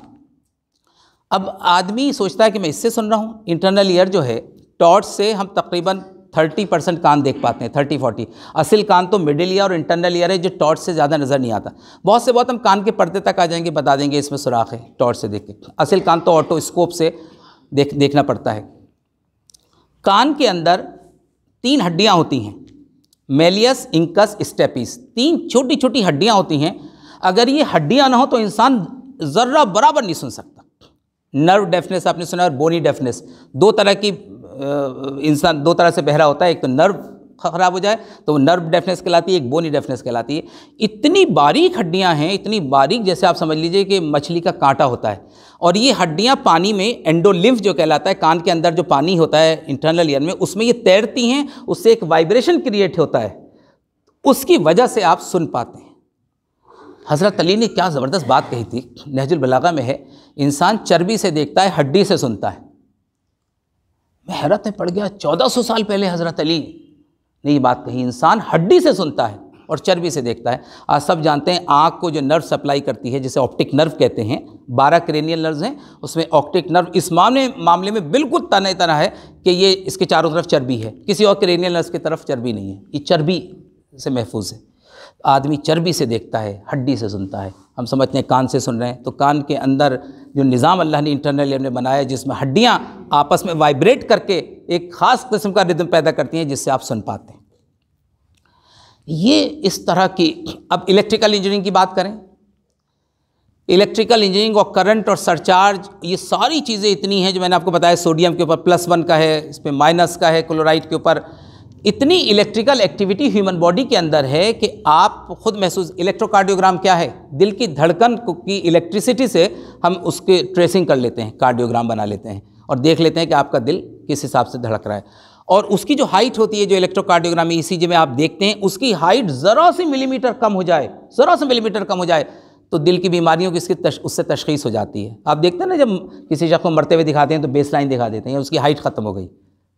अब आदमी सोचता है कि मैं इससे सुन रहा हूँ इंटरनल ईयर जो है टॉर्च से हम तकरीबन थर्टी परसेंट कान देख पाते हैं थर्टी फोर्टी असल कान तो मिडिल ईयर और इंटरनल ईयर है जो टॉर्च से ज़्यादा नज़र नहीं आता बहुत से बहुत हम कान के पर्दे तक आ जाएंगे बता देंगे इसमें सुराख है टॉर्च से देख के असल कान तो ऑटोस्कोप से देख देखना पड़ता है कान के अंदर तीन हड्डियाँ होती हैं मेलियस इंकस स्टेपिस तीन छोटी छोटी हड्डियाँ होती हैं अगर ये हड्डियाँ ना हो तो इंसान ज़र्रा बराबर नहीं सुन सकता नर्व डेफनेस आपने सुना और बोनी डेफनेस दो तरह की इंसान दो तरह से बहरा होता है एक तो नर्व खराब हो जाए तो नर्व डेफनेस कहलाती है एक बोनी डेफनेस कहलाती है इतनी बारीक हड्डियाँ हैं इतनी बारीक जैसे आप समझ लीजिए कि मछली का कांटा होता है और ये हड्डियाँ पानी में एंडोलिम्फ जो कहलाता है कान के अंदर जो पानी होता है इंटरनल ईयर में उसमें ये तैरती हैं उससे एक वाइब्रेशन क्रिएट होता है उसकी वजह से आप सुन पाते हैं हजरत अली ने क्या ज़बरदस्त बात कही थी नहजुल बलागा में है इंसान चर्बी से देखता है हड्डी से सुनता है मैं हैरत में पड़ गया चौदह सौ साल पहले हज़रत अली ने ये बात कही इंसान हड्डी से सुनता है और चर्बी से देखता है आज सब जानते हैं आँख को जो नर्व सप्लाई करती है जिसे ऑप्टिक नर्व कहते हैं बारह क्रेनियल नर्व हैं उसमें ऑप्टिक नर्व इस मामले मामले में बिल्कुल तने तना है कि ये इसके चारों तरफ चर्बी है किसी और क्रेनियल नर्व की तरफ चर्बी नहीं है ये चर्बी से महफूज है आदमी चर्बी से देखता है हड्डी से सुनता है हम समझते हैं कान से सुन रहे हैं तो कान के अंदर जो निज़ाम अल्लाह ने इंटरनल ने बनाया जिसमें हड्डियाँ आपस में वाइब्रेट करके एक ख़ास किस्म का रिदम पैदा करती हैं जिससे आप सुन पाते हैं ये इस तरह की अब इलेक्ट्रिकल इंजीनियरिंग की बात करें इलेक्ट्रिकल इंजीनियरिंग और करंट और सरचार्ज ये सारी चीज़ें इतनी हैं जो मैंने आपको बताया सोडियम के ऊपर प्लस वन का है इस पर माइनस का है क्लोराइड के ऊपर इतनी इलेक्ट्रिकल एक्टिविटी ह्यूमन बॉडी के अंदर है कि आप खुद महसूस इलेक्ट्रोकार्डियोग्राम क्या है दिल की धड़कन की इलेक्ट्रिसिटी से हम उसके ट्रेसिंग कर लेते हैं कार्डियोग्राम बना लेते हैं और देख लेते हैं कि आपका दिल किस हिसाब से धड़क रहा है और उसकी जो हाइट होती है जो इलेक्ट्रोकार्डियोग्राम ई e में आप देखते हैं उसकी हाइट ज़रा से मिलीमीटर कम हो जाए ज़रा से मिलीमीटर कम हो जाए तो दिल की बीमारियों की इसकी तश, उससे तशखीस हो जाती है आप देखते हैं ना जब किसी शख्स को मरते हुए दिखाते हैं तो बेसलाइन दिखा देते हैं उसकी हाइट ख़त्म हो गई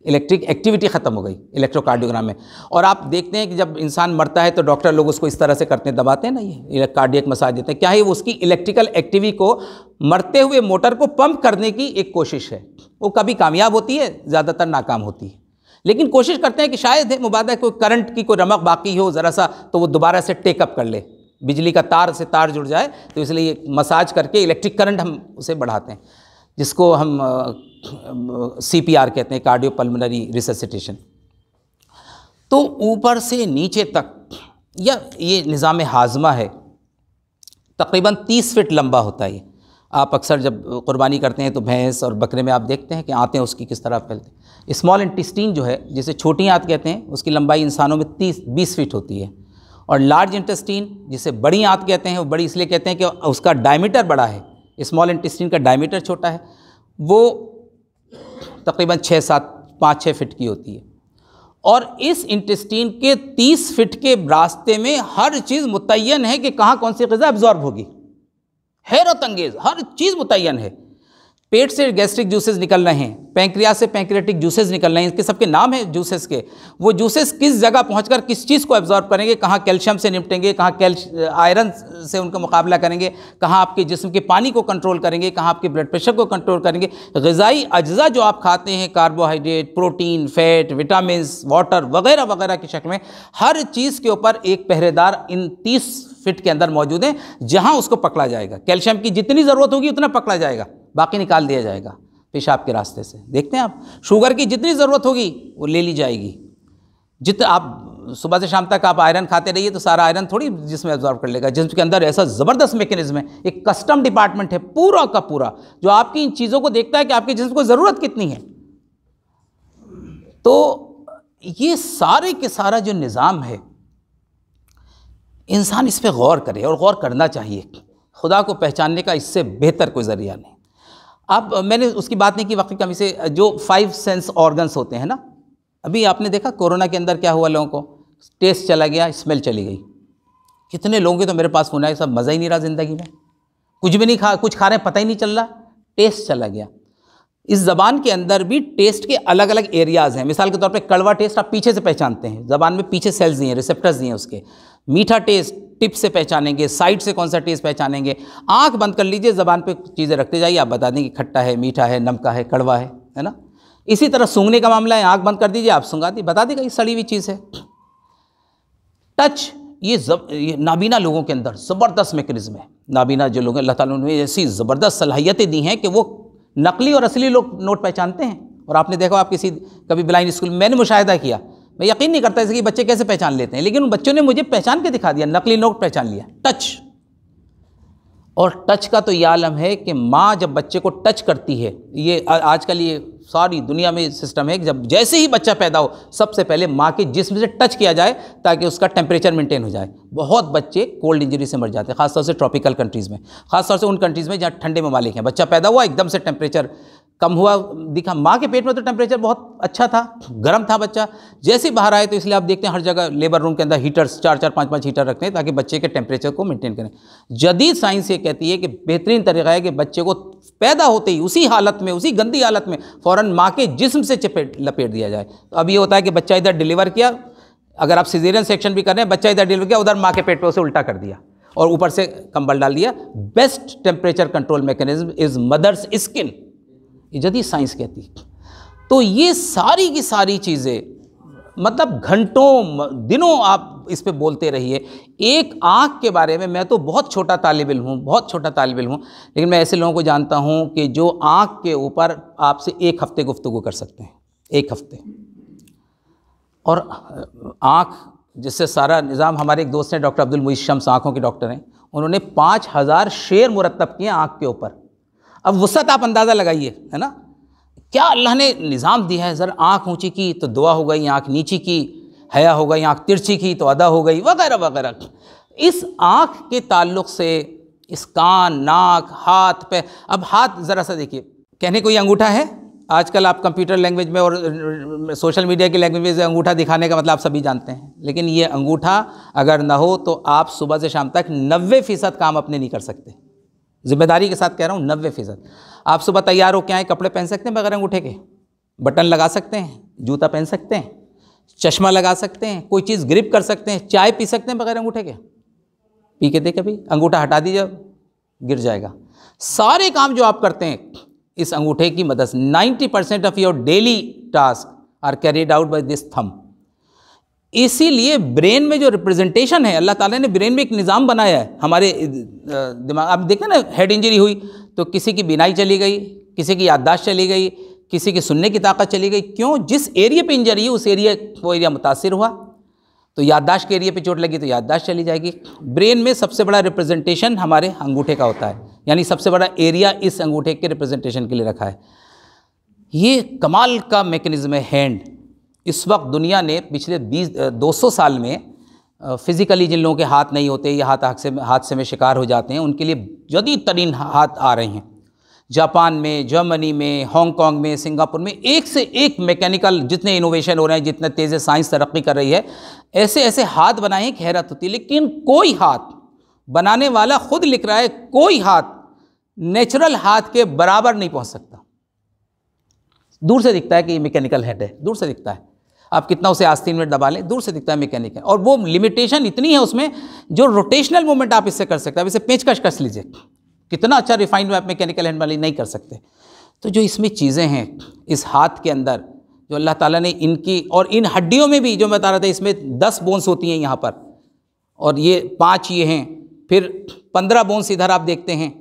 इलेक्ट्रिक एक्टिविटी ख़त्म हो गई इलेक्ट्रोकार्डियोग्राम में और आप देखते हैं कि जब इंसान मरता है तो डॉक्टर लोग उसको इस तरह से करते हैं दबाते हैं ना ये कार्डियक मसाज देते हैं क्या है उसकी इलेक्ट्रिकल एक्टिविटी को मरते हुए मोटर को पंप करने की एक कोशिश है वो कभी कामयाब होती है ज़्यादातर नाकाम होती है लेकिन कोशिश करते हैं कि शायद है मुबादा कोई करंट की कोई रमक बाकी हो ज़रा सा तो वो दोबारा से टेकअप कर ले बिजली का तार से तार जुड़ जाए तो इसलिए मसाज करके इलेक्ट्रिक करंट हम उसे बढ़ाते हैं जिसको हम सीपीआर कहते हैं कार्डियो रिससिटेशन तो ऊपर से नीचे तक या ये निज़ाम हाजमा है तकरीबन तीस फिट लंबा होता है ये आप अक्सर जब कुर्बानी करते हैं तो भैंस और बकरे में आप देखते हैं कि आते हैं उसकी किस तरह फैलते हैं स्मॉल इंटेस्टीन जो है जिसे छोटी आँत कहते हैं उसकी लंबाई इंसानों में तीस बीस फीट होती है और लार्ज इंटेस्टीन जिसे बड़ी आँत कहते हैं वो बड़ी इसलिए कहते हैं कि उसका डायमीटर बड़ा है स्मॉल इंटेस्टीन का डायमीटर छोटा है वो तकरीबन छः सात पाँच छः फिट की होती है और इस इंटस्टीन के तीस फिट के रास्ते में हर चीज़ मुतन है कि कहाँ कौन सी गज़ा एब्ज़ॉर्ब होगी हैरत अंगेज़ हर चीज़ मुतन है पेट से गैस्ट्रिक जूसेस निकल रहे हैं पैंक्रिया से पैंक्रियाटिक जूसेस निकल रहे हैं इसके सबके नाम है जूसेस के वो जूसेस किस जगह पहुंचकर किस चीज़ को एब्जॉर्ब करेंगे कहाँ कैल्शियम से निपटेंगे कहाँ कैल्श आयरन से उनका मुकाबला करेंगे कहाँ आपके जिसम के पानी को कंट्रोल करेंगे कहाँ आपके ब्लड प्रेशर को कंट्रोल करेंगे गज़ाई अज्जा जो आप खाते हैं carbohydrate protein fat vitamin water वगैरह वगैरह की शक्ल में हर चीज़ के ऊपर एक पहरेदार इन तीस फिट के अंदर मौजूद है जहाँ उसको पकड़ा जाएगा कैल्शियम की जितनी ज़रूरत होगी उतना पकड़ा जाएगा बाकी निकाल दिया जाएगा पेशाब के रास्ते से देखते हैं आप शुगर की जितनी ज़रूरत होगी वो ले ली जाएगी जित आप सुबह से शाम तक आप आयरन खाते रहिए तो सारा आयरन थोड़ी जिसमें एब्जॉर्व कर लेगा जिसके के अंदर ऐसा ज़बरदस्त मेकेनिज्म है एक कस्टम डिपार्टमेंट है पूरा का पूरा जो आपकी इन चीज़ों को देखता है कि आपके जिसम को ज़रूरत कितनी है तो ये सारे के सारा जो निज़ाम है इंसान इस पर गौर करे और गौर करना चाहिए खुदा को पहचानने का इससे बेहतर कोई ज़रिया नहीं अब मैंने उसकी बात नहीं की वक्त कमी से जो फाइव सेंस ऑर्गन्स होते हैं ना अभी आपने देखा कोरोना के अंदर क्या हुआ लोगों को टेस्ट चला गया स्मेल चली गई कितने लोगों के तो मेरे पास फ़ोन आए सब मज़ा ही नहीं रहा ज़िंदगी में कुछ भी नहीं खा कुछ खा रहे हैं पता ही नहीं चल रहा टेस्ट चला गया इस ज़बान के अंदर भी टेस्ट के अलग अलग एरियाज़ हैं मिसाल के तौर पे कड़वा टेस्ट आप पीछे से पहचानते हैं ज़बान में पीछे सेल्स दिए हैं रिसेप्टर्स दिए हैं उसके मीठा टेस्ट टिप से पहचानेंगे साइड से कौन सा टेस्ट पहचानेंगे आंख बंद कर लीजिए ज़बान पे चीज़ें रखते जाइए आप बता दें कि खट्टा है मीठा है नमका है कड़वा है है ना इसी तरह सूंघने का मामला है आंख बंद कर दीजिए आप सूंघा दी बता देगा ये सड़ी हुई चीज़ है टच ये जब ये नाबीना लोगों के अंदर ज़बरदस्त मेकनिज्म है नाबीना जो लोग हैं अल्लाह तुमने ऐसी ज़बरदस्त सलाहियतें दी हैं कि वो नकली और असली लोग नोट पहचानते हैं और आपने देखा आप किसी कभी ब्लाइंड स्कूल मैंने मुशाह किया मैं यकीन नहीं करता इसकी बच्चे कैसे पहचान लेते हैं लेकिन उन बच्चों ने मुझे पहचान के दिखा दिया नकली नोट पहचान लिया टच और टच का तो ये आलम है कि माँ जब बच्चे को टच करती है ये आजकल ये सारी दुनिया में सिस्टम है कि जब जैसे ही बच्चा पैदा हो सबसे पहले माँ के जिसम से टच किया जाए ताकि उसका टेम्परेचर मेंटेन हो जाए बहुत बच्चे कोल्ड इंजरी से मर जाते हैं खासतौर से ट्रॉपिकल कंट्रीज़ में खासतौर से उन कंट्रीज़ में जहाँ ठंडे ममालिक हैं बच्चा पैदा हुआ एकदम से टेम्परेचर कम हुआ दिखा माँ के पेट में तो टेम्परेचर बहुत अच्छा था गर्म था बच्चा जैसे बाहर आए तो इसलिए आप देखते हैं हर जगह लेबर रूम के अंदर हीटर्स चार चार पाँच पाँच हीटर रखते हैं ताकि बच्चे के टेम्परेचर को मेंटेन करें जदीद साइंस ये कहती है कि बेहतरीन तरीका है कि बच्चे को पैदा होते ही उसी हालत में उसी गंदी हालत में फ़ौर माँ के जिसम से चपेट लपेट दिया जाए तो अब ये होता है कि बच्चा इधर डिलीवर किया अगर आप सिजेरियन सेक्शन भी कर रहे हैं बच्चा इधर डिलीवर किया उधर माँ के पेट पर उसे उल्टा कर दिया और ऊपर से कंबल डाल दिया best temperature control mechanism is mother's skin यदि साइंस कहती तो ये सारी की सारी चीज़ें मतलब घंटों दिनों आप इस पर बोलते रहिए एक आँख के बारे में मैं तो बहुत छोटा तालब इल हूँ बहुत छोटा तालब इल हूँ लेकिन मैं ऐसे लोगों को जानता हूँ कि जो आँख के ऊपर आपसे एक हफ्ते गुफ्तु कर सकते हैं एक हफ्ते और आँख जिससे सारा निज़ाम हमारे एक दोस्त हैं डॉक्टर अब्दुल शम्स आँखों के डॉक्टर हैं उन्होंने पाँच हज़ार शेर मुरतब किए आँख के ऊपर अब वसत आप अंदाज़ा लगाइए है ना क्या अल्लाह ने निज़ाम दिया है ज़रा आँख ऊँची की तो दुआ हो गई आँख नीची की हया हो गई आँख तिरछी की तो अदा हो गई वगैरह वगैरह इस आँख के ताल्लुक से इस कान नाक हाथ पे अब हाथ ज़रा सा देखिए कहने को ये अंगूठा है आजकल आप कंप्यूटर लैंग्वेज में और सोशल मीडिया की लैंग्वेज में अंगूठा दिखाने का मतलब आप सभी जानते हैं लेकिन ये अंगूठा अगर ना हो तो आप सुबह से शाम तक नब्बे फ़ीसद काम अपने नहीं कर सकते जिम्मेदारी के साथ कह रहा हूँ नब्बे फ़ीसद आप सुबह तैयार हो क्या आए कपड़े पहन सकते हैं बगैर अंगूठे के बटन लगा सकते हैं जूता पहन सकते हैं चश्मा लगा सकते हैं कोई चीज़ ग्रिप कर सकते हैं चाय पी सकते हैं बगैर अंगूठे के पी के देखे भाई अंगूठा हटा दीजिए गिर जाएगा सारे काम जो आप करते हैं इस अंगूठे की मदद से ninety percent of your daily task are carried out by this thumb इसीलिए ब्रेन में जो रिप्रेजेंटेशन है अल्लाह ताला ने ब्रेन में एक निज़ाम बनाया है हमारे दिमाग आप देखें ना हेड इंजरी हुई तो किसी की बिनाई चली गई किसी की याददाश्त चली गई किसी की सुनने की ताकत चली गई क्यों जिस एरिए पे इंजरी है उस एरिया वो एरिया मुतासर हुआ तो याददाश्त के एरिए पे चोट लगी तो याददाश्त चली जाएगी ब्रेन में सबसे बड़ा रिप्रेजेंटेशन हमारे अंगूठे का होता है यानी सबसे बड़ा एरिया इस अंगूठे के रिप्रेजेंटेशन के लिए रखा है ये कमाल का मेकनिज़म है हैंड इस वक्त दुनिया ने पिछले दो सौ साल में फिज़िकली जिन लोगों के हाथ नहीं होते या हाथ हादसे से हाथ से में शिकार हो जाते हैं उनके लिए जदीद तरीन हाथ आ रहे हैं जापान में जर्मनी में हांगकांग में सिंगापुर में एक से एक मैकेनिकल जितने इनोवेशन हो रहे हैं जितने तेज़ साइंस तरक्की कर रही है ऐसे ऐसे हाथ बनाए एक हैरत होती है लेकिन कोई हाथ बनाने वाला खुद लिख रहा है कोई हाथ नेचुरल हाथ के बराबर नहीं पहुंच सकता दूर से दिखता है कि ये मैकेनिकल हेड है दूर से दिखता है आप कितना उसे आस्तीन में दबा लें दूर से दिखता है मैकेनिक है और वो लिमिटेशन इतनी है उसमें जो रोटेशनल मूवमेंट आप इससे कर सकते हैं आप इसे पेचकश कस लीजिए कितना अच्छा रिफाइंड में आप मैकेनिकल हैंड वाली नहीं कर सकते तो जो इसमें चीज़ें हैं इस हाथ के अंदर जो अल्लाह ताला ने इनकी और इन हड्डियों में भी जो मैं बता रहा था इसमें दस बोन्स होती हैं यहाँ पर और ये पाँच ये हैं फिर पंद्रह बोन्स इधर आप देखते हैं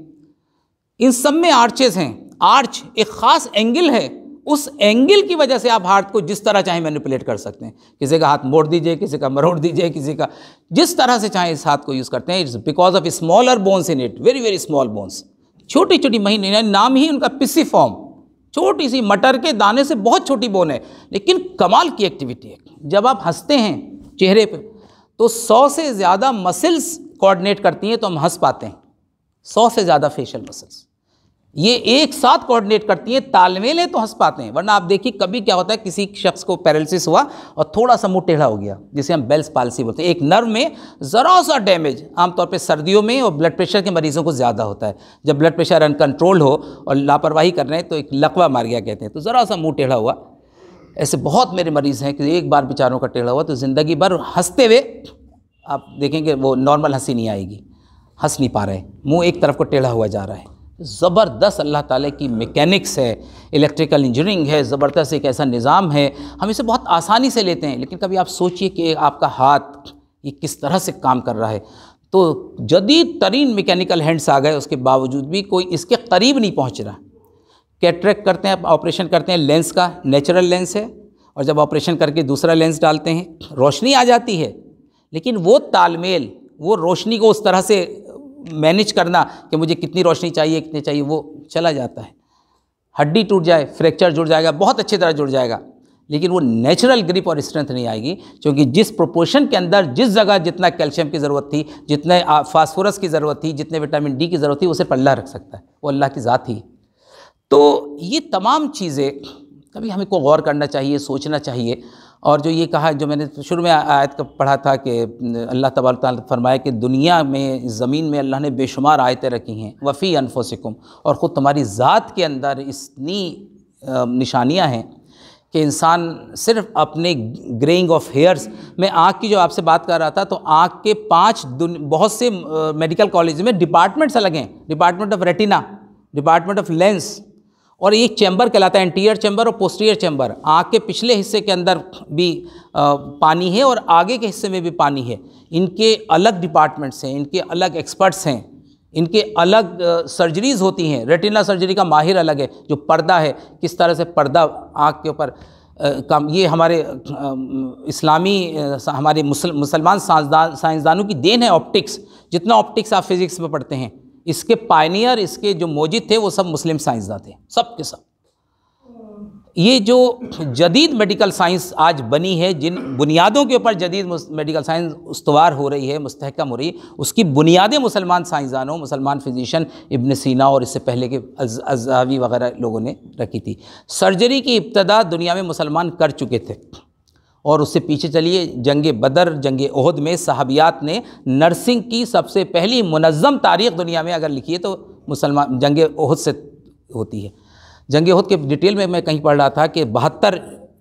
इन सब में आर्चेज हैं आर्च एक ख़ास एंगल है उस एंगल की वजह से आप हार्ट को जिस तरह चाहे मैनिपुलेट कर सकते हैं किसी का हाथ मोड़ दीजिए किसी का मरोड़ दीजिए किसी का जिस तरह से चाहे इस हाथ को यूज़ करते हैं it's because of smaller bones in it very very small bones छोटी छोटी महीने नाम ही उनका पिसी फॉर्म छोटी सी मटर के दाने से बहुत छोटी बोन है लेकिन कमाल की एक्टिविटी है जब आप हंसते हैं चेहरे पर तो सौ से ज़्यादा मसल्स कोऑर्डिनेट करती हैं तो हम हंस पाते हैं सौ से ज़्यादा फेशियल मसल्स ये एक साथ कोऑर्डिनेट करती हैं तालमेल है तो हंस पाते हैं वरना आप देखिए कभी क्या होता है किसी शख्स को पैरालिसिस हुआ और थोड़ा सा मुँह टेढ़ा हो गया जिसे हम बेल्स पालसी बोलते हैं एक नर्व में ज़रा सा डैमेज आमतौर पर सर्दियों में और ब्लड प्रेशर के मरीजों को ज़्यादा होता है जब ब्लड प्रेशर अनकंट्रोल्ड हो और लापरवाही कर रहे हैं तो एक लकवा मार गया कहते हैं तो ज़रा सा मुँह टेढ़ा हुआ ऐसे बहुत मेरे मरीज़ हैं कि एक बार बेचारों का टेढ़ा हुआ तो ज़िंदगी भर हंसते हुए आप देखेंगे वो नॉर्मल हंसी नहीं आएगी हंस नहीं पा रहे मुँह एक तरफ को टेढ़ा हुआ जा रहा है ज़बरदस्त अल्लाह ताला की मैकेनिक्स है इलेक्ट्रिकल इंजीनियरिंग है ज़बरदस्त एक ऐसा निज़ाम है हम इसे बहुत आसानी से लेते हैं लेकिन कभी आप सोचिए कि आपका हाथ ये किस तरह से काम कर रहा है तो जदीद तरीन मैकेनिकल हैंड्स आ गए उसके बावजूद भी कोई इसके करीब नहीं पहुँच रहा कैट्रैक करते हैं ऑपरेशन करते हैं लेंस का नेचुरल लेंस है और जब ऑपरेशन करके दूसरा लेंस डालते हैं रोशनी आ जाती है लेकिन वो तालमेल वो रोशनी को उस तरह से मैनेज करना कि मुझे कितनी रोशनी चाहिए कितनी चाहिए वो चला जाता है हड्डी टूट जाए फ्रैक्चर जुड़ जाएगा बहुत अच्छी तरह जुड़ जाएगा लेकिन वो नेचुरल ग्रिप और स्ट्रेंथ नहीं आएगी क्योंकि जिस प्रोपोर्शन के अंदर जिस जगह जितना कैल्शियम की ज़रूरत थी जितने फास्फोरस की ज़रूरत थी जितने विटामिन डी की ज़रूरत थी उसे पल्ला रख सकता है वो अल्लाह की ज़ात ही तो ये तमाम चीज़ें कभी हमें को गौर करना चाहिए सोचना चाहिए और जो ये कहा जो मैंने शुरू में आयत का पढ़ा था कि अल्लाह तबार फरमाया कि दुनिया में ज़मीन में अल्लाह ने बेशुमार आयतें रखी हैं वफ़ी अनफोसिकुम और ख़ुद तुम्हारी ज़ात के अंदर इतनी निशानियाँ हैं कि इंसान सिर्फ अपने ग्रेइंग ऑफ हेयर्स मैं आँख की जो आपसे बात कर रहा था तो आँख के पाँच बहुत से मेडिकल कॉलेज में डिपार्टमेंट्स अलग हैं department of retina department of lens और एक चैम्बर कहलाता है एंटीरियर चैम्बर और पोस्टीरियर चैम्बर आँख के पिछले हिस्से के अंदर भी पानी है और आगे के हिस्से में भी पानी है इनके अलग डिपार्टमेंट्स हैं इनके अलग एक्सपर्ट्स हैं इनके अलग सर्जरीज होती हैं रेटिना सर्जरी का माहिर अलग है जो पर्दा है किस तरह से पर्दा आँख के ऊपर काम ये हमारे इस्लामी हमारे मुसलमान साइंसदानों की देन है ऑप्टिक्स जितना ऑप्टिक्स आप फिज़िक्स में पढ़ते हैं इसके पायनियर इसके जो मोजिद थे वो सब मुस्लिम साइंसदा थे सब के सब ये जो जदीद मेडिकल साइंस आज बनी है जिन बुनियादों के ऊपर जदीद मेडिकल साइंस उसवार हो रही है मुस्तकम हो रही है उसकी बुनियादें मुसलमान साइंसदानों मुसलमान फिजिशन इबन सीना और इससे पहले के अजावी वगैरह लोगों ने रखी थी सर्जरी की इब्तदा दुनिया में मुसलमान कर चुके थे और उससे पीछे चलिए जंग बदर जंग उहद में साहबियात ने नर्सिंग की सबसे पहली मुनज़म तारीख दुनिया में अगर लिखी है तो मुसलमान जंग उहद से होती है जंग उहद के डिटेल में मैं कहीं पढ़ रहा था कि बहत्तर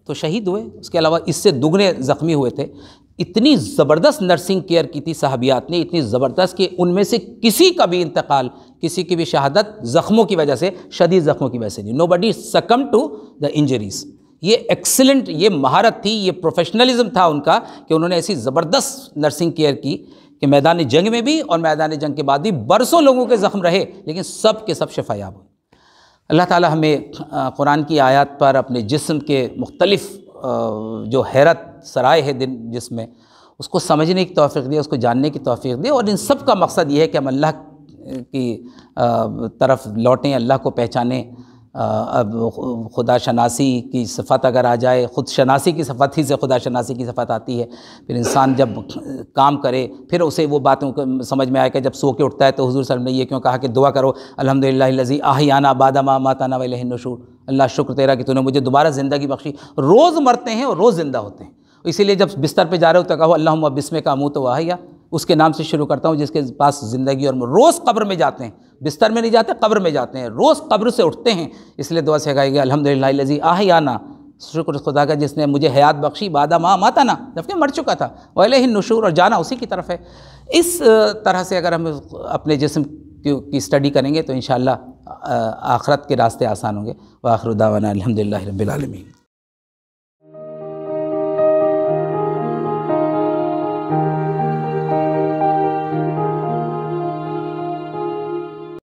तो शहीद हुए उसके अलावा इससे दुगने ज़ख्मी हुए थे इतनी ज़बरदस्त नर्सिंग केयर की थी साहबियात ने इतनी ज़बरदस्त कि उनमें से किसी का भी इंतकाल किसी की भी शहादत ज़ख्मों की वजह से शदीद ज़ख्मों की वजह से नहीं nobody succumb to the injuries ये एक्सेलेंट ये महारत थी ये प्रोफेशनलिज्म था उनका कि उन्होंने ऐसी ज़बरदस्त नर्सिंग केयर की कि मैदान जंग में भी और मैदान जंग के बाद भी बरसों लोगों के ज़ख्म रहे लेकिन सब के सब शफायाब हुए अल्लाह ताला हमें कुरान की आयत पर अपने जिस्म के मुख्तलिफ़ जो हैरत सराय है दिन जिसमें उसको समझने की तोफ़ी दी उसको जानने की तोफ़ी दी और इन सब का मकसद ये है कि हम अल्लाह की तरफ लौटें अल्लाह को पहचानें अब खुदा शनासी की सफत अगर आ जाए ख़ुद शनासी की सफ़त ही से खुदा शनासी की सफत आती है फिर इंसान जब काम करे फिर उसे वो को समझ में आए कि जब सो के उठता है तो हजूर सलम ने यह क्यों कहा कि दुआ करो अलहमदिल्ला लजी आहियाना बादामा माताना नशू अल्लाह शुक्र तेरा कि तूने मुझे दोबारा ज़िंदगी बख्शी रोज़ मरते हैं और रोज़ ज़िंदा होते हैं इसीलिए जब बिस्तर पर जा रहे हो तो कहो अल्लाह बिसमे का मुँह तो वाहिया उसके नाम से शुरू करता हूँ जिसके पास ज़िंदगी और रोज़ कब्र में जाते हैं बिस्तर में नहीं जाते कब्र में जाते हैं रोज़ कब्र से उठते हैं इसलिए दुआ से गई अलहमदिल्ला लजी आह या शुक्र खुदा का जिसने मुझे हयात बख्शी बादा माँ माता ना जबकि मर चुका था वहले ही नशूर और जाना उसी की तरफ है इस तरह से अगर हम अपने जिसम की स्टडी करेंगे तो इन आखरत के रास्ते आसान होंगे वाखरुदावाना अलहमदिल्ला रबालमीन